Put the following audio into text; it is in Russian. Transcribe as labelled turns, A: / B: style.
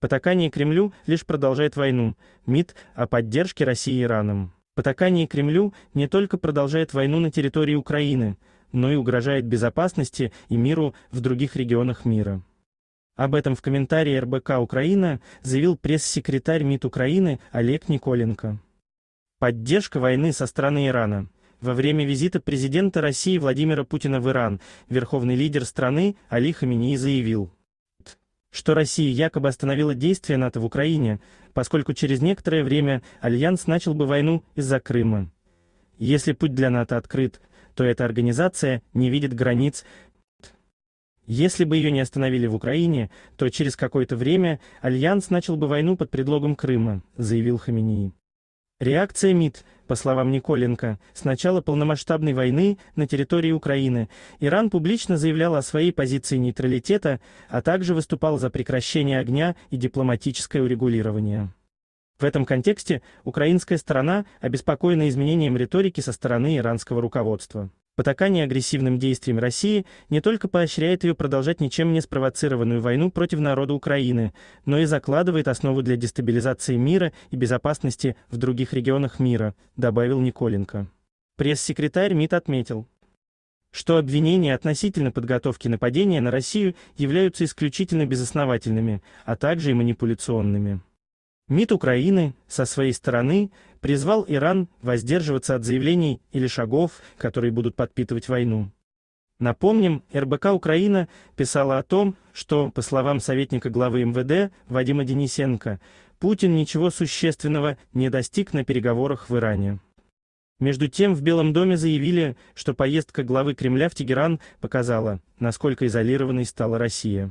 A: Потакание Кремлю лишь продолжает войну. МИД о поддержке России Ираном. Потакание Кремлю не только продолжает войну на территории Украины, но и угрожает безопасности и миру в других регионах мира. Об этом в комментарии РБК Украина заявил пресс-секретарь МИД Украины Олег Николенко. Поддержка войны со стороны Ирана. Во время визита президента России Владимира Путина в Иран верховный лидер страны Али Хаминии заявил – что Россия якобы остановила действия НАТО в Украине, поскольку через некоторое время Альянс начал бы войну из-за Крыма. Если путь для НАТО открыт, то эта организация не видит границ. Если бы ее не остановили в Украине, то через какое-то время Альянс начал бы войну под предлогом Крыма, заявил Хаминии. Реакция МИД по словам Николенко, с начала полномасштабной войны на территории Украины Иран публично заявлял о своей позиции нейтралитета, а также выступал за прекращение огня и дипломатическое урегулирование. В этом контексте украинская сторона обеспокоена изменением риторики со стороны иранского руководства. Потакание агрессивным действиям России не только поощряет ее продолжать ничем не спровоцированную войну против народа Украины, но и закладывает основу для дестабилизации мира и безопасности в других регионах мира, добавил Николенко. Пресс-секретарь МИД отметил, что обвинения относительно подготовки нападения на Россию являются исключительно безосновательными, а также и манипуляционными. МИД Украины, со своей стороны, призвал Иран воздерживаться от заявлений или шагов, которые будут подпитывать войну. Напомним, РБК Украина писала о том, что, по словам советника главы МВД Вадима Денисенко, Путин ничего существенного не достиг на переговорах в Иране. Между тем в Белом доме заявили, что поездка главы Кремля в Тегеран показала, насколько изолированной стала Россия.